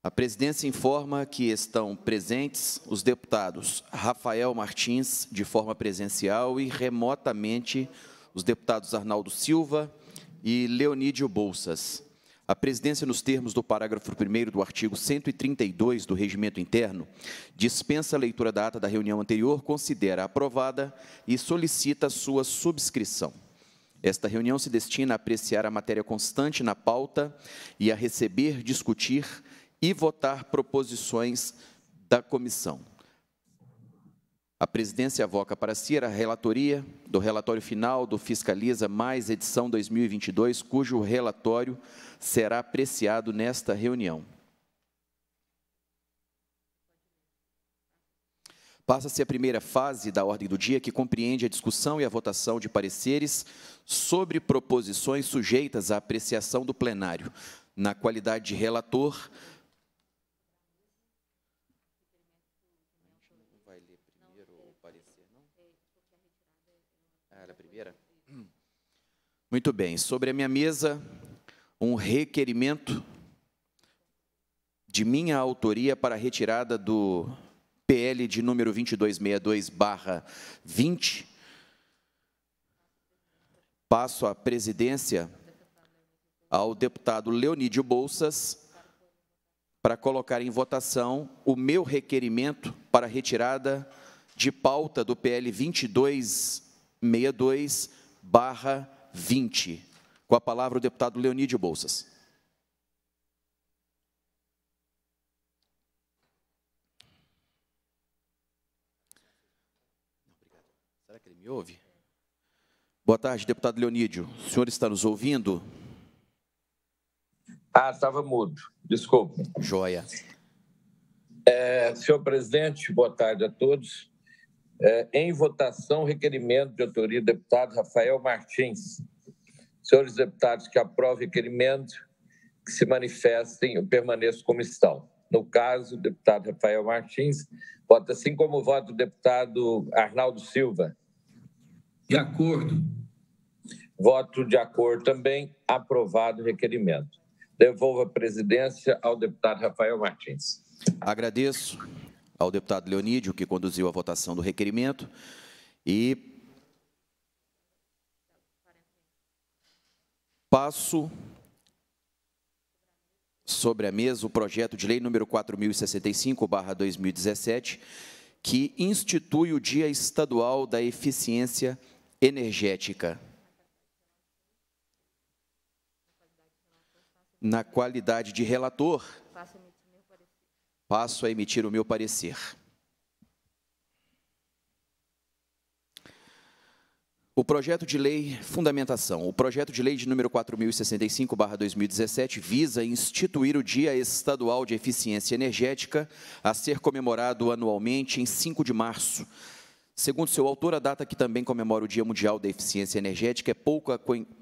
A presidência informa que estão presentes os deputados Rafael Martins, de forma presencial, e remotamente os deputados Arnaldo Silva e Leonídio Bolsas. A presidência, nos termos do parágrafo 1 do artigo 132 do Regimento Interno, dispensa a leitura da ata da reunião anterior, considera aprovada e solicita sua subscrição. Esta reunião se destina a apreciar a matéria constante na pauta e a receber, discutir e votar proposições da comissão. A presidência avoca para si a relatoria do relatório final do Fiscaliza Mais edição 2022, cujo relatório será apreciado nesta reunião. Passa-se a primeira fase da ordem do dia, que compreende a discussão e a votação de pareceres sobre proposições sujeitas à apreciação do plenário. Na qualidade de relator, Muito bem. Sobre a minha mesa, um requerimento de minha autoria para a retirada do PL de número 2262-20, passo a presidência ao deputado Leonídio Bolsas para colocar em votação o meu requerimento para retirada de pauta do PL 2262 20. Com a palavra o deputado Leonídio Bolsas. Me ouve? Boa tarde, deputado Leonídio. O senhor está nos ouvindo? Ah, estava mudo. Desculpe. Joia. É, senhor presidente, boa tarde a todos. É, em votação, requerimento de autoria do deputado Rafael Martins. Senhores deputados que aprovam o requerimento, que se manifestem Eu permaneçam como estão. No caso, o deputado Rafael Martins vota assim como vota o deputado Arnaldo Silva. De acordo. Voto de acordo também. Aprovado o requerimento. Devolvo a presidência ao deputado Rafael Martins. Agradeço ao deputado Leonídio, que conduziu a votação do requerimento. E passo sobre a mesa o projeto de lei número 4065/2017, que institui o Dia Estadual da Eficiência energética. Na qualidade de relator, passo a emitir o meu parecer. O projeto de lei fundamentação. O projeto de lei de número 4065/2017 visa instituir o Dia Estadual de Eficiência Energética a ser comemorado anualmente em 5 de março, Segundo seu autor, a data que também comemora o Dia Mundial da Eficiência Energética é pouco,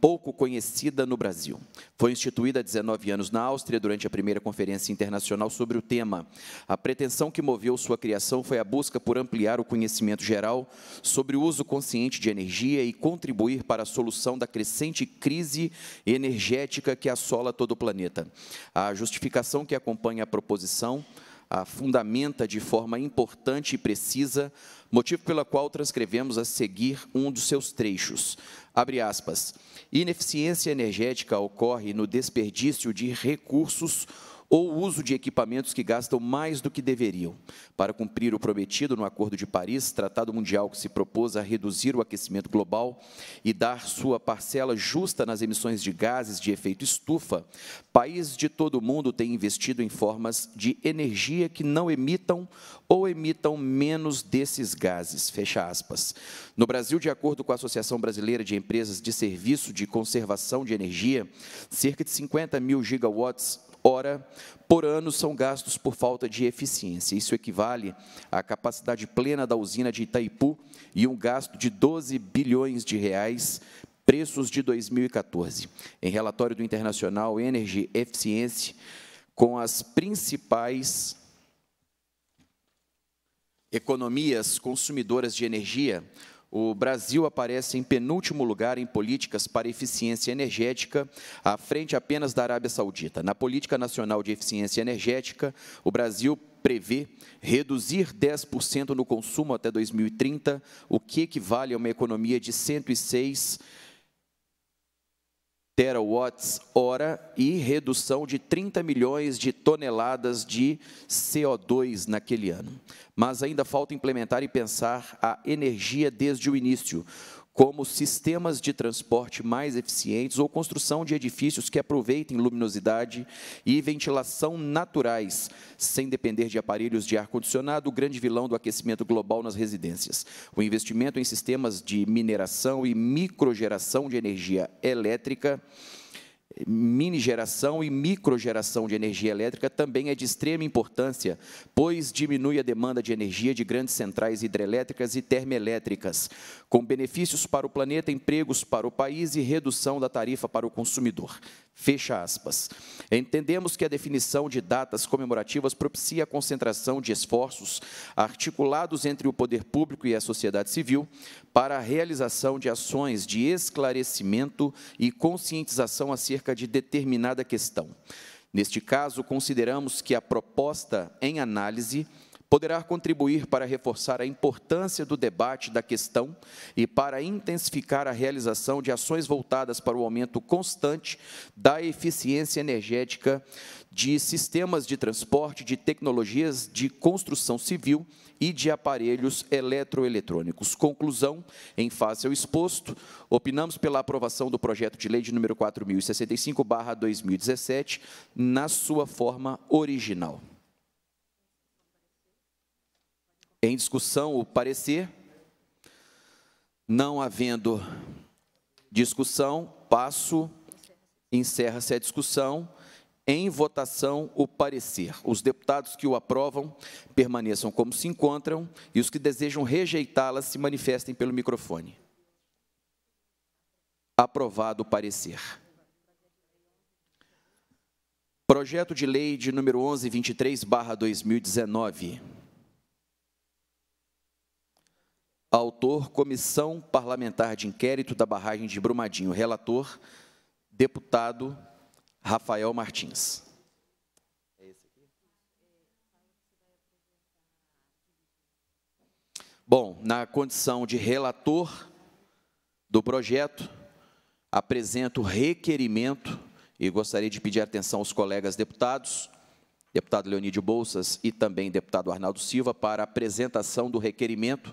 pouco conhecida no Brasil. Foi instituída há 19 anos na Áustria durante a primeira conferência internacional sobre o tema. A pretensão que moveu sua criação foi a busca por ampliar o conhecimento geral sobre o uso consciente de energia e contribuir para a solução da crescente crise energética que assola todo o planeta. A justificação que acompanha a proposição a fundamenta de forma importante e precisa, motivo pelo qual transcrevemos a seguir um dos seus trechos. Abre aspas. Ineficiência energética ocorre no desperdício de recursos ou uso de equipamentos que gastam mais do que deveriam. Para cumprir o prometido no Acordo de Paris, tratado mundial que se propôs a reduzir o aquecimento global e dar sua parcela justa nas emissões de gases de efeito estufa, países de todo o mundo têm investido em formas de energia que não emitam ou emitam menos desses gases. Fecha aspas. No Brasil, de acordo com a Associação Brasileira de Empresas de Serviço de Conservação de Energia, cerca de 50 mil gigawatts Ora, por ano são gastos por falta de eficiência. Isso equivale à capacidade plena da usina de Itaipu e um gasto de 12 bilhões de reais, preços de 2014. Em relatório do Internacional Energy Efficiency, com as principais economias consumidoras de energia, o Brasil aparece em penúltimo lugar em políticas para eficiência energética, à frente apenas da Arábia Saudita. Na Política Nacional de Eficiência Energética, o Brasil prevê reduzir 10% no consumo até 2030, o que equivale a uma economia de 106 terawatts hora e redução de 30 milhões de toneladas de CO2 naquele ano. Mas ainda falta implementar e pensar a energia desde o início, como sistemas de transporte mais eficientes ou construção de edifícios que aproveitem luminosidade e ventilação naturais, sem depender de aparelhos de ar-condicionado, o grande vilão do aquecimento global nas residências. O investimento em sistemas de mineração e microgeração de energia elétrica mini geração e micro geração de energia elétrica também é de extrema importância, pois diminui a demanda de energia de grandes centrais hidrelétricas e termoelétricas, com benefícios para o planeta, empregos para o país e redução da tarifa para o consumidor. Fecha aspas. Entendemos que a definição de datas comemorativas propicia a concentração de esforços articulados entre o poder público e a sociedade civil para a realização de ações de esclarecimento e conscientização acerca acerca de determinada questão. Neste caso, consideramos que a proposta em análise poderá contribuir para reforçar a importância do debate da questão e para intensificar a realização de ações voltadas para o aumento constante da eficiência energética de sistemas de transporte, de tecnologias de construção civil e de aparelhos eletroeletrônicos. Conclusão, em face ao exposto, opinamos pela aprovação do projeto de lei de número 4065/2017 na sua forma original. em discussão o parecer. Não havendo discussão, passo, encerra-se a discussão. Em votação, o parecer. Os deputados que o aprovam permaneçam como se encontram e os que desejam rejeitá-la se manifestem pelo microfone. Aprovado o parecer. Projeto de Lei de número 1123, 2019. Autor, Comissão Parlamentar de Inquérito da Barragem de Brumadinho. Relator, deputado Rafael Martins. É Bom, na condição de relator do projeto, apresento requerimento e gostaria de pedir atenção aos colegas deputados, deputado Leonídio Bolsas e também deputado Arnaldo Silva, para a apresentação do requerimento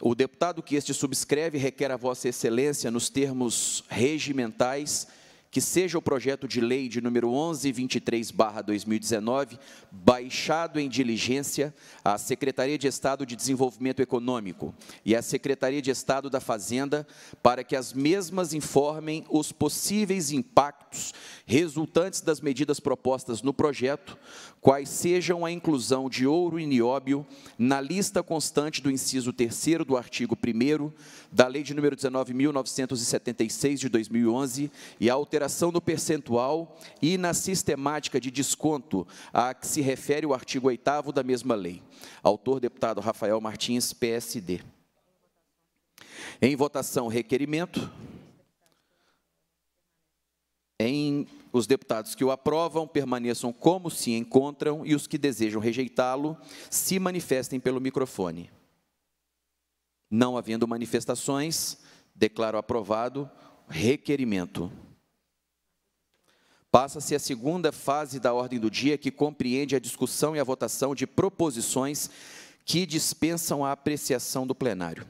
o deputado que este subscreve requer a Vossa Excelência, nos termos regimentais, que seja o projeto de lei de número 1123/2019, baixado em diligência à Secretaria de Estado de Desenvolvimento Econômico e à Secretaria de Estado da Fazenda, para que as mesmas informem os possíveis impactos resultantes das medidas propostas no projeto, quais sejam a inclusão de ouro e nióbio na lista constante do inciso 3 do artigo 1 da Lei de número 19.976 de 2011 e a alteração alteração no percentual e na sistemática de desconto a que se refere o artigo 8 da mesma lei. Autor, deputado Rafael Martins, PSD. Em votação, requerimento. Em os deputados que o aprovam permaneçam como se encontram e os que desejam rejeitá-lo se manifestem pelo microfone. Não havendo manifestações, declaro aprovado requerimento. Passa-se a segunda fase da ordem do dia, que compreende a discussão e a votação de proposições que dispensam a apreciação do plenário.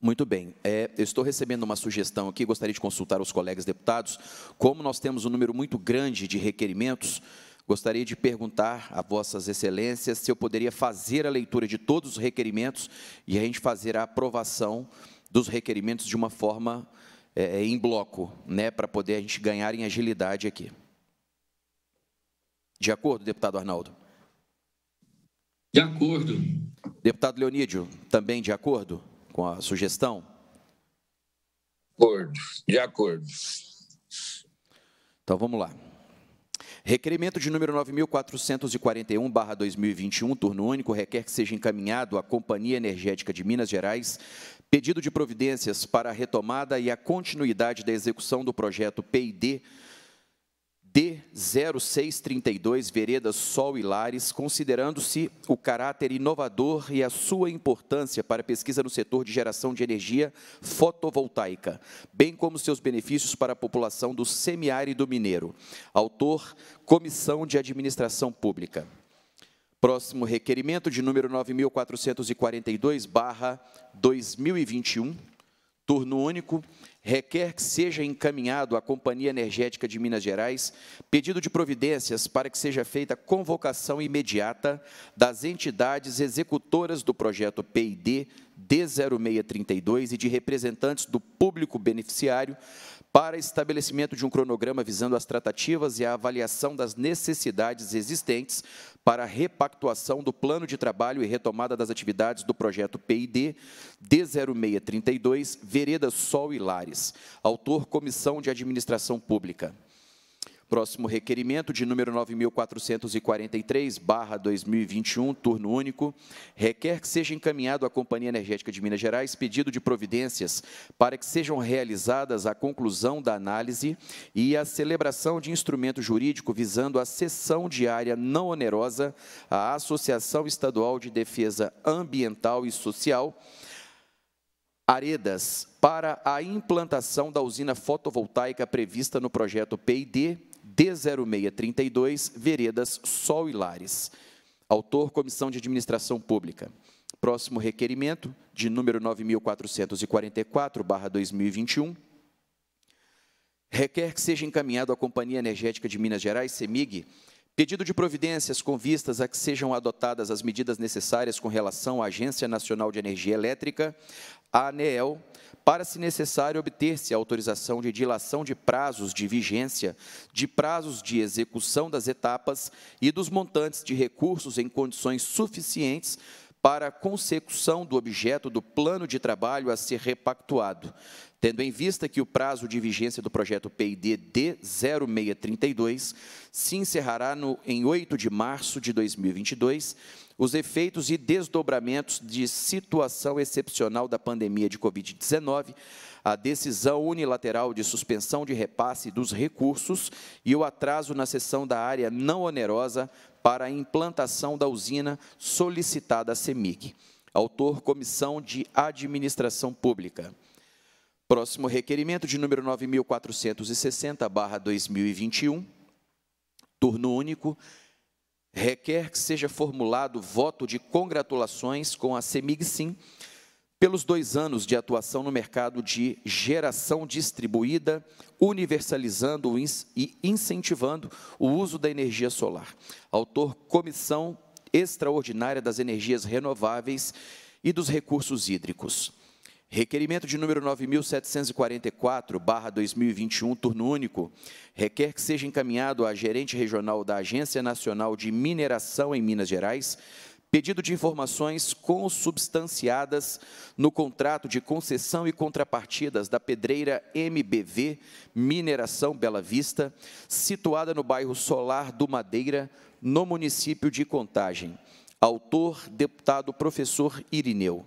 Muito bem. É, eu estou recebendo uma sugestão aqui, gostaria de consultar os colegas deputados. Como nós temos um número muito grande de requerimentos, Gostaria de perguntar a Vossas Excelências se eu poderia fazer a leitura de todos os requerimentos e a gente fazer a aprovação dos requerimentos de uma forma é, é em bloco, né, para poder a gente ganhar em agilidade aqui. De acordo, deputado Arnaldo? De acordo. Deputado Leonídio, também de acordo com a sugestão? De acordo. De acordo. Então vamos lá. Requerimento de número 9.441-2021, turno único, requer que seja encaminhado à Companhia Energética de Minas Gerais pedido de providências para a retomada e a continuidade da execução do projeto PID D0632, Veredas Sol e Lares, considerando-se o caráter inovador e a sua importância para a pesquisa no setor de geração de energia fotovoltaica, bem como seus benefícios para a população do semiárido mineiro. Autor, Comissão de Administração Pública. Próximo requerimento de número 9442, barra 2021, turno único, requer que seja encaminhado à Companhia Energética de Minas Gerais pedido de providências para que seja feita convocação imediata das entidades executoras do projeto PID D0632 e de representantes do público beneficiário para estabelecimento de um cronograma visando as tratativas e a avaliação das necessidades existentes para a repactuação do plano de trabalho e retomada das atividades do projeto PID D0632, Vereda Sol e Lares. Autor Comissão de Administração Pública. Próximo requerimento de número 9443, barra 2021, turno único, requer que seja encaminhado à Companhia Energética de Minas Gerais pedido de providências para que sejam realizadas a conclusão da análise e a celebração de instrumento jurídico visando a cessão diária não onerosa à Associação Estadual de Defesa Ambiental e Social, Aredas para a implantação da usina fotovoltaica prevista no projeto PID D0632, Veredas Sol e Lares. Autor, Comissão de Administração Pública. Próximo requerimento, de número 9.444, barra 2021, requer que seja encaminhado à Companhia Energética de Minas Gerais, CEMIG, Pedido de providências com vistas a que sejam adotadas as medidas necessárias com relação à Agência Nacional de Energia Elétrica, a ANEEL, para, se necessário, obter-se a autorização de dilação de prazos de vigência, de prazos de execução das etapas e dos montantes de recursos em condições suficientes para a consecução do objeto do plano de trabalho a ser repactuado, tendo em vista que o prazo de vigência do projeto PID D0632 se encerrará no, em 8 de março de 2022, os efeitos e desdobramentos de situação excepcional da pandemia de Covid-19, a decisão unilateral de suspensão de repasse dos recursos e o atraso na cessão da área não onerosa para a implantação da usina solicitada à CEMIG. Autor, Comissão de Administração Pública. Próximo requerimento de número 9.460, barra 2021, turno único, requer que seja formulado voto de congratulações com a CEMIG-SIM, pelos dois anos de atuação no mercado de geração distribuída, universalizando e incentivando o uso da energia solar. Autor Comissão Extraordinária das Energias Renováveis e dos Recursos Hídricos. Requerimento de número 9.744-2021, turno único, requer que seja encaminhado à gerente regional da Agência Nacional de Mineração em Minas Gerais Pedido de informações consubstanciadas no contrato de concessão e contrapartidas da pedreira MBV Mineração Bela Vista, situada no bairro Solar do Madeira, no município de Contagem. Autor, deputado professor Irineu.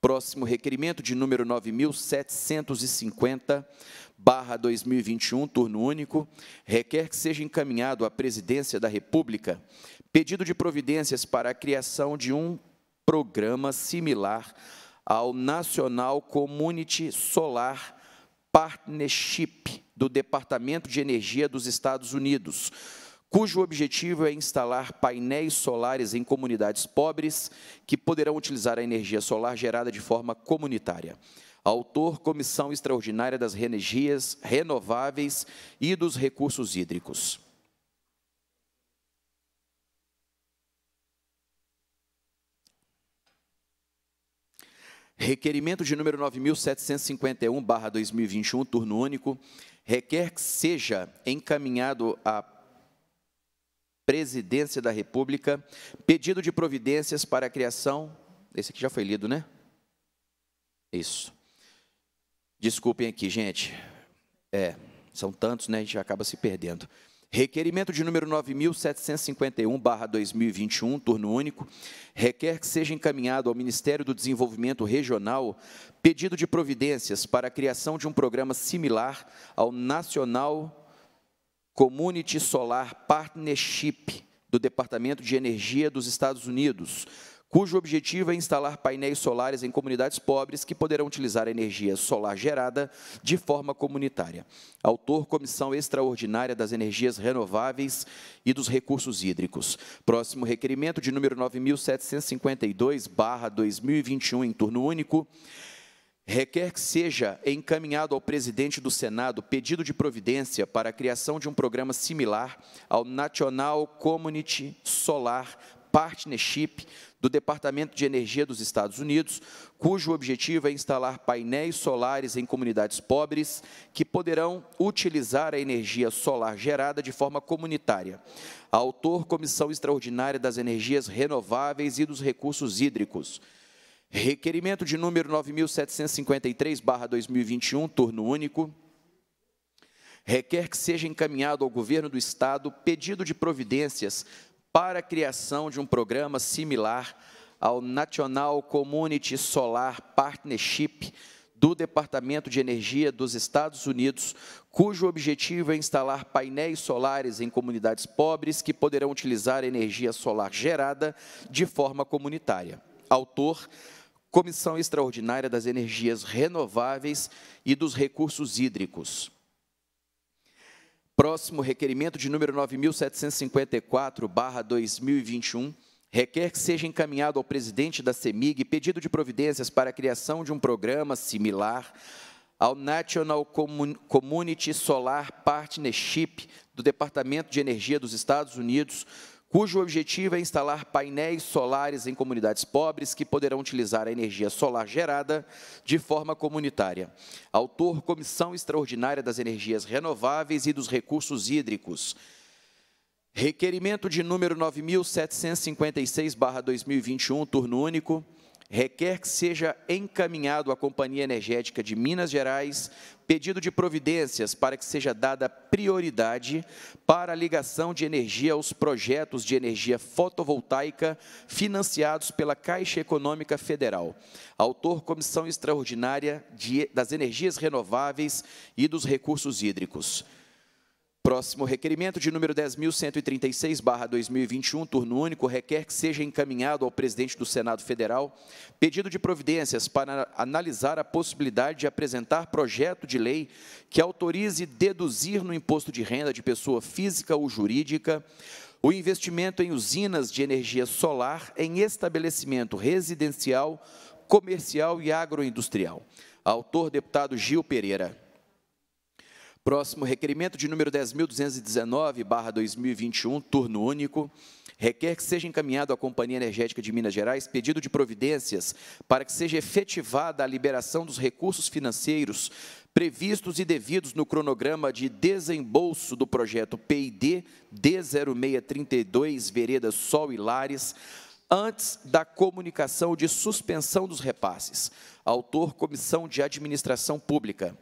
Próximo requerimento de número 9750, barra 2021, turno único, requer que seja encaminhado à Presidência da República pedido de providências para a criação de um programa similar ao National Community Solar Partnership do Departamento de Energia dos Estados Unidos, cujo objetivo é instalar painéis solares em comunidades pobres que poderão utilizar a energia solar gerada de forma comunitária autor Comissão Extraordinária das Energias Renováveis e dos Recursos Hídricos. Requerimento de número 9.751-2021, turno único, requer que seja encaminhado à Presidência da República pedido de providências para a criação. Esse aqui já foi lido, né? Isso. Desculpem aqui, gente. É, são tantos, né? A gente acaba se perdendo. Requerimento de número 9.751/2021, turno único, requer que seja encaminhado ao Ministério do Desenvolvimento Regional pedido de providências para a criação de um programa similar ao Nacional Community Solar Partnership do Departamento de Energia dos Estados Unidos, cujo objetivo é instalar painéis solares em comunidades pobres que poderão utilizar a energia solar gerada de forma comunitária. Autor, Comissão Extraordinária das Energias Renováveis e dos Recursos Hídricos. Próximo requerimento de número 9.752, barra 2021, em turno único, requer que seja encaminhado ao presidente do Senado pedido de providência para a criação de um programa similar ao National Community Solar Partnership do Departamento de Energia dos Estados Unidos, cujo objetivo é instalar painéis solares em comunidades pobres que poderão utilizar a energia solar gerada de forma comunitária. Autor, Comissão Extraordinária das Energias Renováveis e dos Recursos Hídricos. Requerimento de número 9.753-2021, turno único requer que seja encaminhado ao governo do Estado pedido de providências para a criação de um programa similar ao National Community Solar Partnership do Departamento de Energia dos Estados Unidos, cujo objetivo é instalar painéis solares em comunidades pobres que poderão utilizar energia solar gerada de forma comunitária. Autor, Comissão Extraordinária das Energias Renováveis e dos Recursos Hídricos. Próximo requerimento de número 9754/2021 requer que seja encaminhado ao presidente da CEMIG pedido de providências para a criação de um programa similar ao National Community Solar Partnership do Departamento de Energia dos Estados Unidos cujo objetivo é instalar painéis solares em comunidades pobres que poderão utilizar a energia solar gerada de forma comunitária. Autor Comissão Extraordinária das Energias Renováveis e dos Recursos Hídricos. Requerimento de número 9756/2021, turno único requer que seja encaminhado à Companhia Energética de Minas Gerais pedido de providências para que seja dada prioridade para a ligação de energia aos projetos de energia fotovoltaica financiados pela Caixa Econômica Federal. Autor Comissão Extraordinária das Energias Renováveis e dos Recursos Hídricos. Próximo requerimento de número 10.136/2021, turno único, requer que seja encaminhado ao presidente do Senado Federal pedido de providências para analisar a possibilidade de apresentar projeto de lei que autorize deduzir no imposto de renda de pessoa física ou jurídica o investimento em usinas de energia solar em estabelecimento residencial, comercial e agroindustrial. Autor deputado Gil Pereira. Próximo requerimento de número 10.219/2021, turno único, requer que seja encaminhado à Companhia Energética de Minas Gerais pedido de providências para que seja efetivada a liberação dos recursos financeiros previstos e devidos no cronograma de desembolso do projeto PID D0632 Veredas Sol e Lares, antes da comunicação de suspensão dos repasses. Autor Comissão de Administração Pública.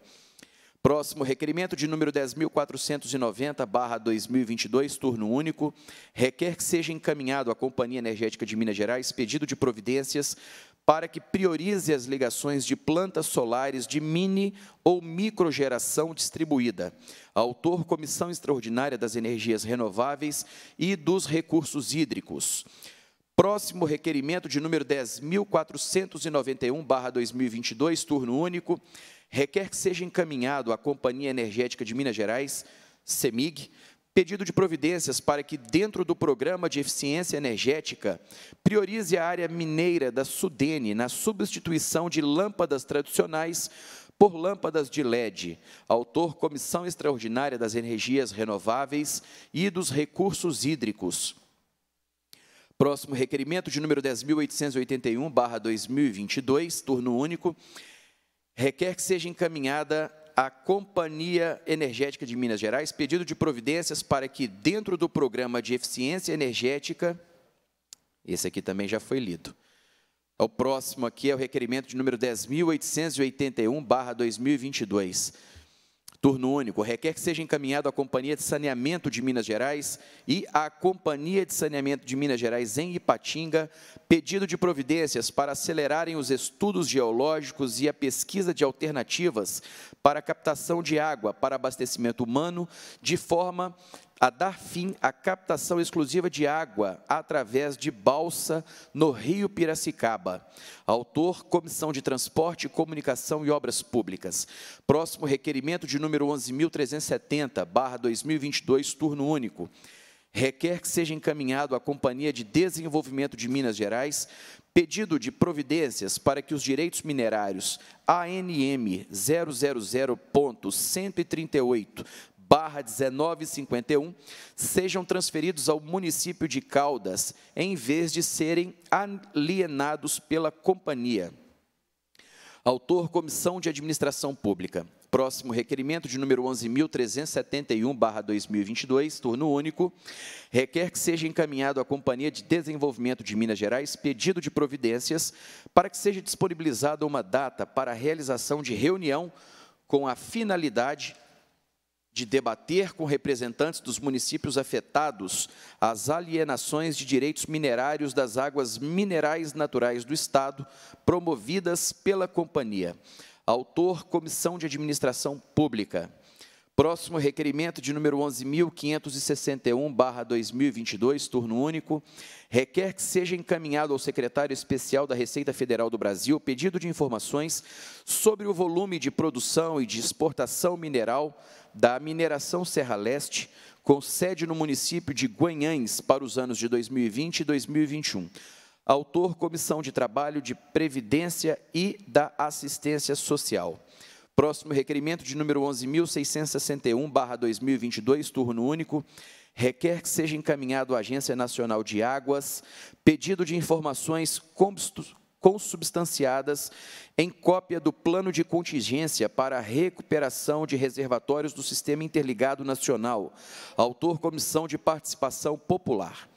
Próximo requerimento de número 10.490, barra 2022, turno único, requer que seja encaminhado à Companhia Energética de Minas Gerais pedido de providências para que priorize as ligações de plantas solares de mini ou microgeração distribuída. Autor, Comissão Extraordinária das Energias Renováveis e dos Recursos Hídricos. Próximo requerimento de número 10.491, barra 2022, turno único, requer que seja encaminhado à Companhia Energética de Minas Gerais, CEMIG, pedido de providências para que, dentro do Programa de Eficiência Energética, priorize a área mineira da Sudene na substituição de lâmpadas tradicionais por lâmpadas de LED. Autor Comissão Extraordinária das Energias Renováveis e dos Recursos Hídricos. Próximo requerimento de número 10.881, 2022, turno único, requer que seja encaminhada à Companhia Energética de Minas Gerais pedido de providências para que, dentro do programa de eficiência energética, esse aqui também já foi lido. O próximo aqui é o requerimento de número 10.881, 2022 Turno único, requer que seja encaminhado à Companhia de Saneamento de Minas Gerais e à Companhia de Saneamento de Minas Gerais em Ipatinga pedido de providências para acelerarem os estudos geológicos e a pesquisa de alternativas para captação de água para abastecimento humano, de forma a dar fim à captação exclusiva de água através de balsa no Rio Piracicaba. Autor, Comissão de Transporte, Comunicação e Obras Públicas. Próximo requerimento de número 11.370, barra 2022, turno único. Requer que seja encaminhado à Companhia de Desenvolvimento de Minas Gerais pedido de providências para que os direitos minerários ANM 000.138 barra 1951 sejam transferidos ao município de Caldas, em vez de serem alienados pela companhia. Autor Comissão de Administração Pública. Próximo requerimento de número 11.371/2022, turno único, requer que seja encaminhado à Companhia de Desenvolvimento de Minas Gerais pedido de providências para que seja disponibilizada uma data para a realização de reunião com a finalidade de debater com representantes dos municípios afetados as alienações de direitos minerários das águas minerais naturais do Estado, promovidas pela companhia. Autor, Comissão de Administração Pública. Próximo requerimento de número 11.561/2022, turno único, requer que seja encaminhado ao secretário especial da Receita Federal do Brasil pedido de informações sobre o volume de produção e de exportação mineral da mineração Serra Leste, com sede no município de Guanhães, para os anos de 2020 e 2021. Autor Comissão de Trabalho de Previdência e da Assistência Social. Próximo requerimento de número 11.661/2022, turno único, requer que seja encaminhado à Agência Nacional de Águas pedido de informações consubstanciadas em cópia do plano de contingência para recuperação de reservatórios do Sistema Interligado Nacional. Autor Comissão de Participação Popular.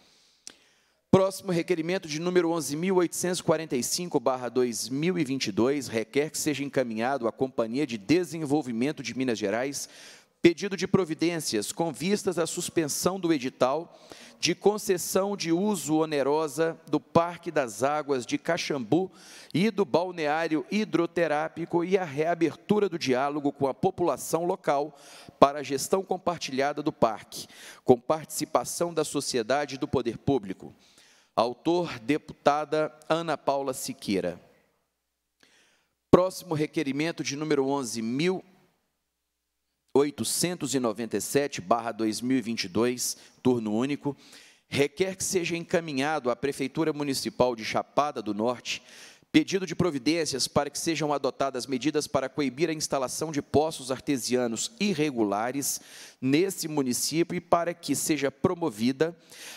Próximo requerimento de número 11.845-2022 requer que seja encaminhado à Companhia de Desenvolvimento de Minas Gerais pedido de providências com vistas à suspensão do edital de concessão de uso onerosa do Parque das Águas de Caxambu e do balneário hidroterápico e a reabertura do diálogo com a população local para a gestão compartilhada do parque, com participação da sociedade e do poder público. Autor, deputada Ana Paula Siqueira. Próximo requerimento de número 11.897, barra 2022, turno único, requer que seja encaminhado à Prefeitura Municipal de Chapada do Norte Pedido de providências para que sejam adotadas medidas para coibir a instalação de poços artesianos irregulares nesse município e para que seja promovida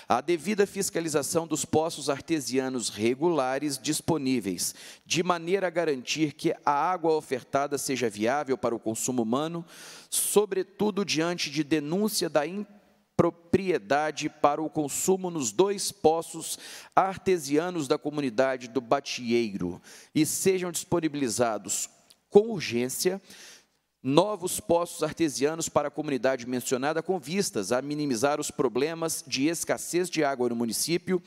a devida fiscalização dos poços artesianos regulares disponíveis, de maneira a garantir que a água ofertada seja viável para o consumo humano, sobretudo diante de denúncia da improbabilidade propriedade para o consumo nos dois poços artesianos da comunidade do Batieiro e sejam disponibilizados com urgência novos poços artesianos para a comunidade mencionada com vistas a minimizar os problemas de escassez de água no município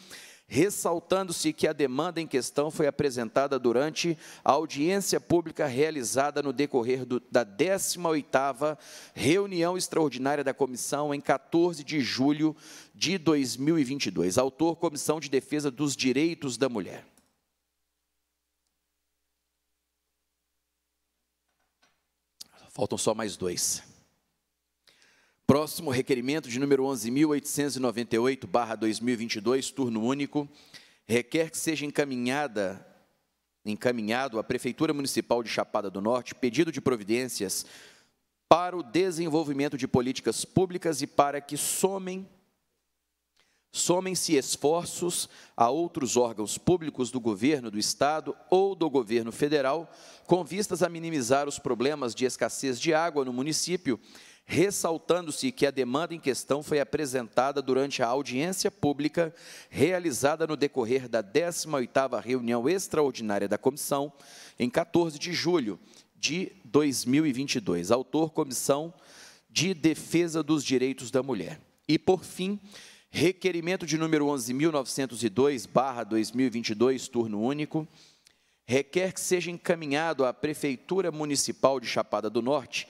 ressaltando-se que a demanda em questão foi apresentada durante a audiência pública realizada no decorrer do, da 18ª reunião extraordinária da comissão em 14 de julho de 2022. Autor Comissão de Defesa dos Direitos da Mulher. Faltam só mais dois. Próximo requerimento de número 11.898/2022, turno único, requer que seja encaminhada encaminhado à Prefeitura Municipal de Chapada do Norte pedido de providências para o desenvolvimento de políticas públicas e para que somem somem-se esforços a outros órgãos públicos do governo do estado ou do governo federal com vistas a minimizar os problemas de escassez de água no município ressaltando-se que a demanda em questão foi apresentada durante a audiência pública realizada no decorrer da 18ª reunião extraordinária da comissão, em 14 de julho de 2022. Autor, Comissão de Defesa dos Direitos da Mulher. E, por fim, requerimento de número 11.902, 2022, turno único, requer que seja encaminhado à Prefeitura Municipal de Chapada do Norte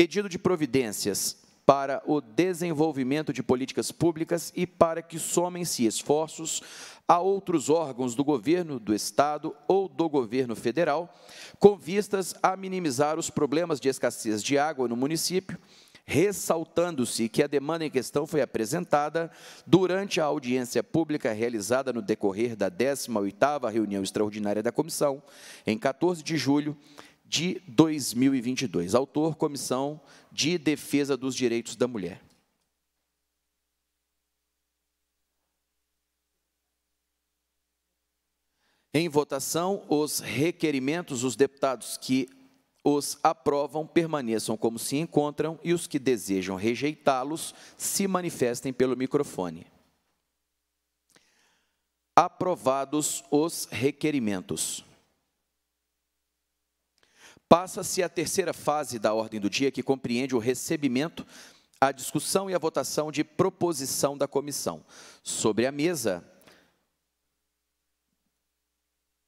Pedido de providências para o desenvolvimento de políticas públicas e para que somem-se esforços a outros órgãos do governo do Estado ou do governo federal, com vistas a minimizar os problemas de escassez de água no município, ressaltando-se que a demanda em questão foi apresentada durante a audiência pública realizada no decorrer da 18ª reunião extraordinária da comissão, em 14 de julho, de 2022. Autor, Comissão de Defesa dos Direitos da Mulher. Em votação, os requerimentos, os deputados que os aprovam permaneçam como se encontram e os que desejam rejeitá-los se manifestem pelo microfone. Aprovados os requerimentos. Passa-se a terceira fase da ordem do dia, que compreende o recebimento, a discussão e a votação de proposição da comissão. Sobre a mesa,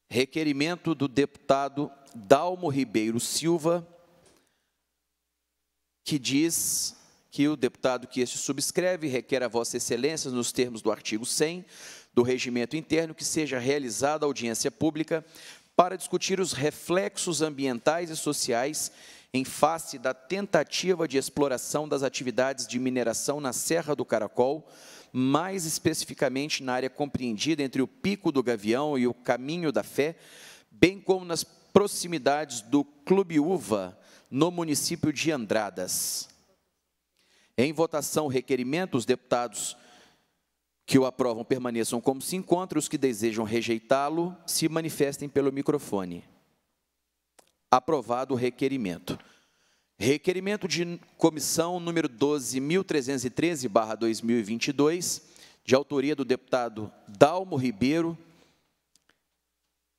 requerimento do deputado Dalmo Ribeiro Silva, que diz que o deputado que este subscreve requer a Vossa Excelência, nos termos do artigo 100 do regimento interno, que seja realizada audiência pública para discutir os reflexos ambientais e sociais em face da tentativa de exploração das atividades de mineração na Serra do Caracol, mais especificamente na área compreendida entre o Pico do Gavião e o Caminho da Fé, bem como nas proximidades do Clube Uva, no município de Andradas. Em votação, requerimento, os deputados que o aprovam permaneçam como se encontram, os que desejam rejeitá-lo se manifestem pelo microfone. Aprovado o requerimento. Requerimento de comissão número 12.313-2022, de autoria do deputado Dalmo Ribeiro,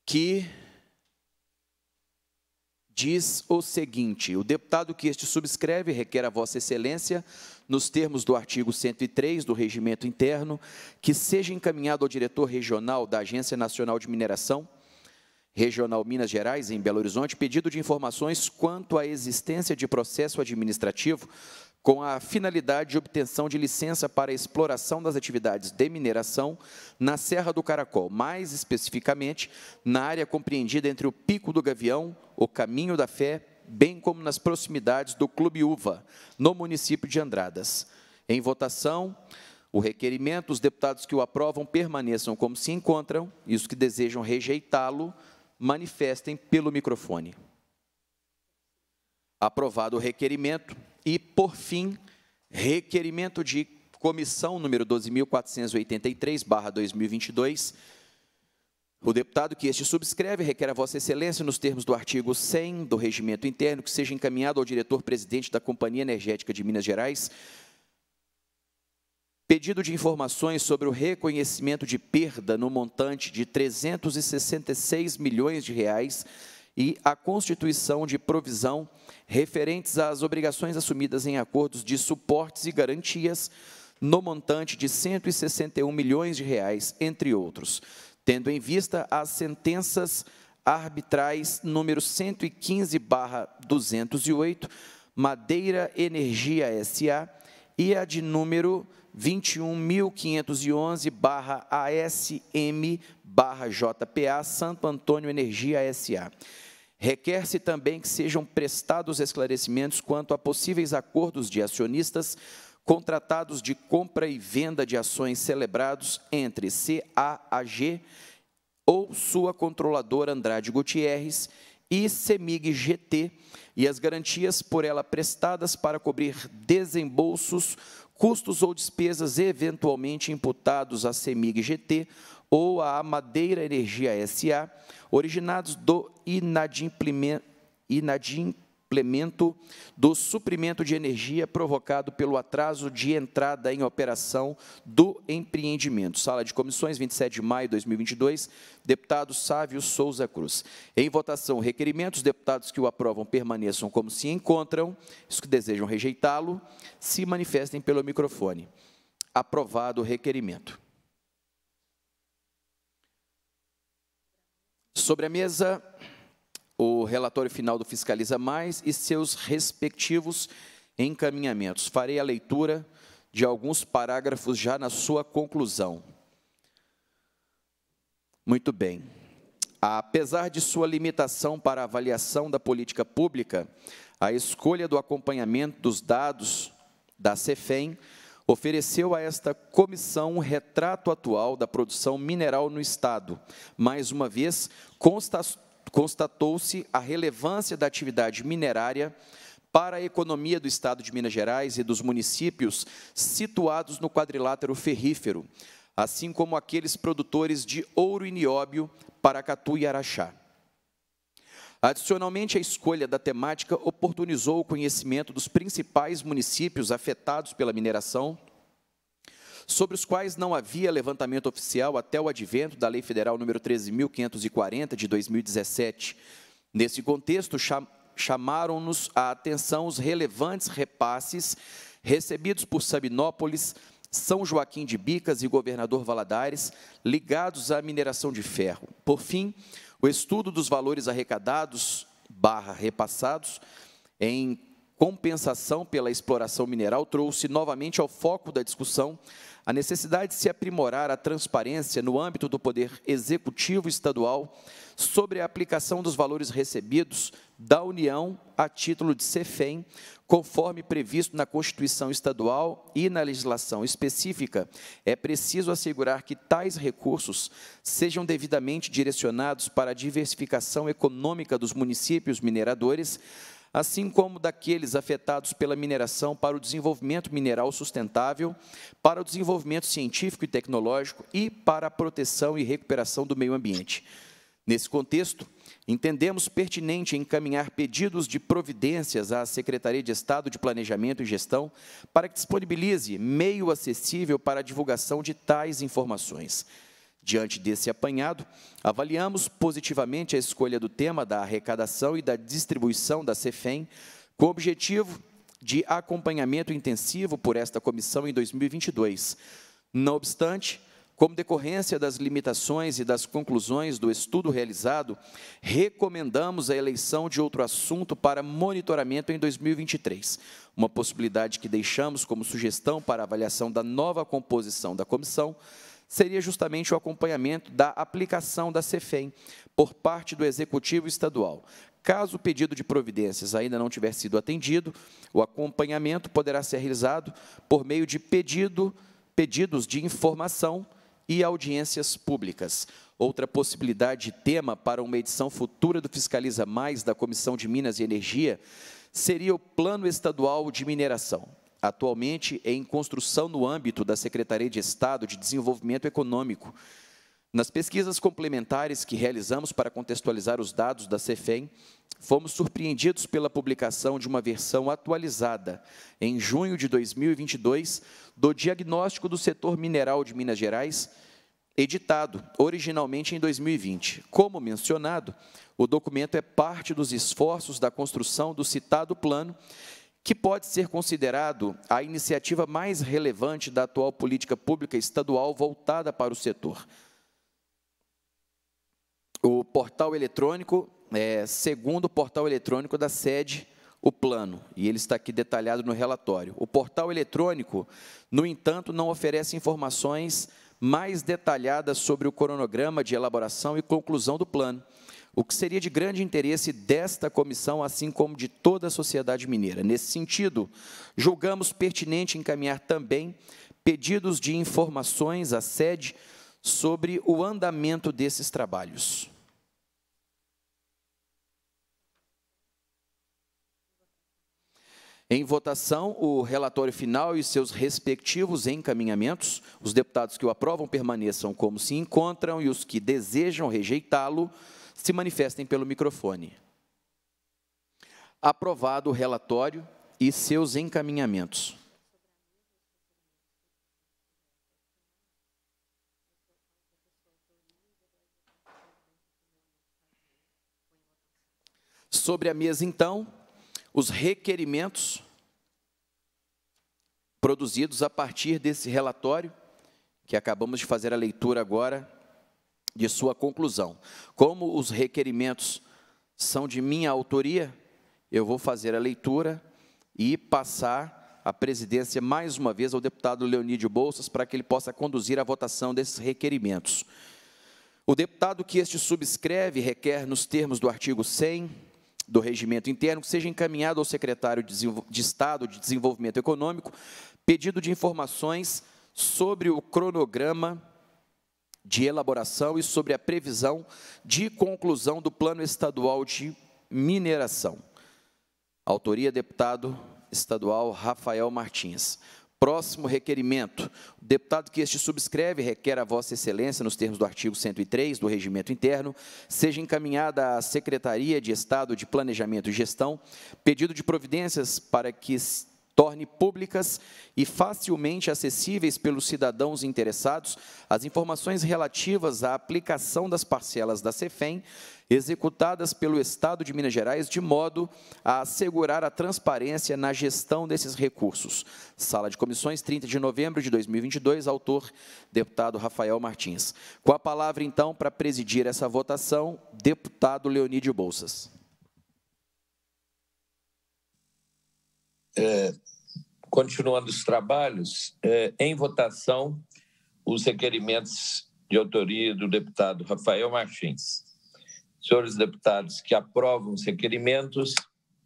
que diz o seguinte: o deputado que este subscreve requer a Vossa Excelência, nos termos do artigo 103 do Regimento Interno, que seja encaminhado ao diretor regional da Agência Nacional de Mineração, Regional Minas Gerais, em Belo Horizonte, pedido de informações quanto à existência de processo administrativo com a finalidade de obtenção de licença para exploração das atividades de mineração na Serra do Caracol, mais especificamente na área compreendida entre o Pico do Gavião, o Caminho da Fé, bem como nas proximidades do Clube Uva, no município de Andradas. Em votação, o requerimento, os deputados que o aprovam permaneçam como se encontram e os que desejam rejeitá-lo manifestem pelo microfone. Aprovado o requerimento, e, por fim, requerimento de comissão número 12.483/2022. O deputado que este subscreve requer a Vossa Excelência, nos termos do artigo 100 do Regimento Interno, que seja encaminhado ao diretor-presidente da Companhia Energética de Minas Gerais, pedido de informações sobre o reconhecimento de perda no montante de 366 milhões de reais e a constituição de provisão referentes às obrigações assumidas em acordos de suportes e garantias no montante de 161 milhões de reais, entre outros, tendo em vista as sentenças arbitrais número 115/208, Madeira Energia SA e a de número 21.511-ASM-JPA, Santo Antônio Energia SA. Requer-se também que sejam prestados esclarecimentos quanto a possíveis acordos de acionistas contratados de compra e venda de ações celebrados entre CAAG ou sua controladora Andrade Gutierrez e CEMIG GT e as garantias por ela prestadas para cobrir desembolsos, custos ou despesas eventualmente imputados à CEMIG GT ou à Madeira Energia SA, originados do inadimplemento suplemento do suprimento de energia provocado pelo atraso de entrada em operação do empreendimento. Sala de Comissões, 27 de maio de 2022, deputado Sávio Souza Cruz. Em votação, requerimento, os deputados que o aprovam permaneçam como se encontram, os que desejam rejeitá-lo, se manifestem pelo microfone. Aprovado o requerimento. Sobre a mesa, o relatório final do Fiscaliza Mais e seus respectivos encaminhamentos. Farei a leitura de alguns parágrafos já na sua conclusão. Muito bem. Apesar de sua limitação para a avaliação da política pública, a escolha do acompanhamento dos dados da CEFEM ofereceu a esta comissão um retrato atual da produção mineral no Estado, mais uma vez constatou-se a relevância da atividade minerária para a economia do Estado de Minas Gerais e dos municípios situados no quadrilátero ferrífero, assim como aqueles produtores de ouro e nióbio, Paracatu e Araxá. Adicionalmente, a escolha da temática oportunizou o conhecimento dos principais municípios afetados pela mineração, sobre os quais não havia levantamento oficial até o advento da Lei Federal número 13.540 de 2017. Nesse contexto, chamaram-nos a atenção os relevantes repasses recebidos por Sabinópolis, são Joaquim de Bicas e Governador Valadares, ligados à mineração de ferro. Por fim, o estudo dos valores arrecadados barra repassados em compensação pela exploração mineral trouxe novamente ao foco da discussão a necessidade de se aprimorar a transparência no âmbito do poder executivo estadual sobre a aplicação dos valores recebidos da União a título de CEFEM, conforme previsto na Constituição Estadual e na legislação específica, é preciso assegurar que tais recursos sejam devidamente direcionados para a diversificação econômica dos municípios mineradores, assim como daqueles afetados pela mineração para o desenvolvimento mineral sustentável, para o desenvolvimento científico e tecnológico e para a proteção e recuperação do meio ambiente. Nesse contexto, entendemos pertinente encaminhar pedidos de providências à Secretaria de Estado de Planejamento e Gestão para que disponibilize meio acessível para a divulgação de tais informações. Diante desse apanhado, avaliamos positivamente a escolha do tema da arrecadação e da distribuição da CEFEM, com o objetivo de acompanhamento intensivo por esta comissão em 2022. Não obstante, como decorrência das limitações e das conclusões do estudo realizado, recomendamos a eleição de outro assunto para monitoramento em 2023, uma possibilidade que deixamos como sugestão para avaliação da nova composição da comissão, seria justamente o acompanhamento da aplicação da CEFEM por parte do Executivo Estadual. Caso o pedido de providências ainda não tiver sido atendido, o acompanhamento poderá ser realizado por meio de pedido, pedidos de informação e audiências públicas. Outra possibilidade de tema para uma edição futura do Fiscaliza Mais da Comissão de Minas e Energia seria o Plano Estadual de Mineração atualmente é em construção no âmbito da Secretaria de Estado de Desenvolvimento Econômico. Nas pesquisas complementares que realizamos para contextualizar os dados da CEFEM, fomos surpreendidos pela publicação de uma versão atualizada, em junho de 2022, do Diagnóstico do Setor Mineral de Minas Gerais, editado originalmente em 2020. Como mencionado, o documento é parte dos esforços da construção do citado plano que pode ser considerado a iniciativa mais relevante da atual política pública estadual voltada para o setor. O portal eletrônico, é, segundo o portal eletrônico da sede, o plano, e ele está aqui detalhado no relatório. O portal eletrônico, no entanto, não oferece informações mais detalhadas sobre o cronograma de elaboração e conclusão do plano o que seria de grande interesse desta comissão, assim como de toda a sociedade mineira. Nesse sentido, julgamos pertinente encaminhar também pedidos de informações à sede sobre o andamento desses trabalhos. Em votação, o relatório final e seus respectivos encaminhamentos. Os deputados que o aprovam permaneçam como se encontram e os que desejam rejeitá-lo se manifestem pelo microfone. Aprovado o relatório e seus encaminhamentos. Sobre a mesa, então, os requerimentos produzidos a partir desse relatório, que acabamos de fazer a leitura agora de sua conclusão. Como os requerimentos são de minha autoria, eu vou fazer a leitura e passar a presidência mais uma vez ao deputado Leonídio Bolsas para que ele possa conduzir a votação desses requerimentos. O deputado que este subscreve requer, nos termos do artigo 100 do Regimento Interno, que seja encaminhado ao secretário de Estado de Desenvolvimento Econômico pedido de informações sobre o cronograma de elaboração e sobre a previsão de conclusão do Plano Estadual de Mineração. Autoria, deputado estadual Rafael Martins. Próximo requerimento. O deputado que este subscreve requer a Vossa Excelência, nos termos do artigo 103 do Regimento Interno, seja encaminhada à Secretaria de Estado de Planejamento e Gestão pedido de providências para que torne públicas e facilmente acessíveis pelos cidadãos interessados as informações relativas à aplicação das parcelas da CEFEM executadas pelo Estado de Minas Gerais, de modo a assegurar a transparência na gestão desses recursos. Sala de Comissões, 30 de novembro de 2022, autor, deputado Rafael Martins. Com a palavra, então, para presidir essa votação, deputado Leonídio Bolsas. é, continuando os trabalhos, é, em votação os requerimentos de autoria do deputado Rafael Martins. Senhores deputados que aprovam os requerimentos,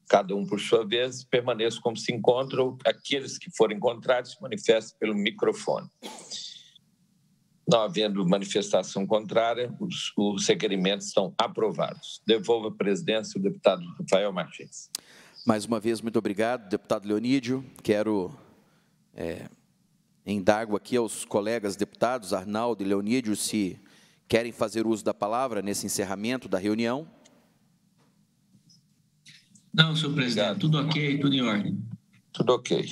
cada um por sua vez, permaneçam como se encontram. Aqueles que forem contrários, se manifestem pelo microfone. Não havendo manifestação contrária, os, os requerimentos estão aprovados. Devolvo a presidência o deputado Rafael Martins. Mais uma vez, muito obrigado, deputado Leonídio. Quero é, indago aqui aos colegas deputados, Arnaldo e Leonídio, se querem fazer uso da palavra nesse encerramento da reunião. Não, senhor presidente, tudo ok, tudo em ordem. Tudo ok.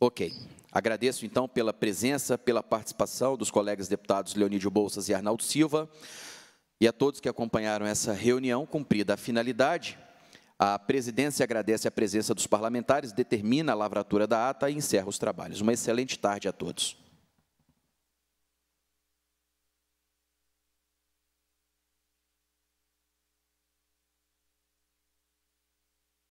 Ok. Agradeço, então, pela presença, pela participação dos colegas deputados Leonídio Bolsas e Arnaldo Silva e a todos que acompanharam essa reunião, cumprida a finalidade a presidência agradece a presença dos parlamentares, determina a lavratura da ata e encerra os trabalhos. Uma excelente tarde a todos.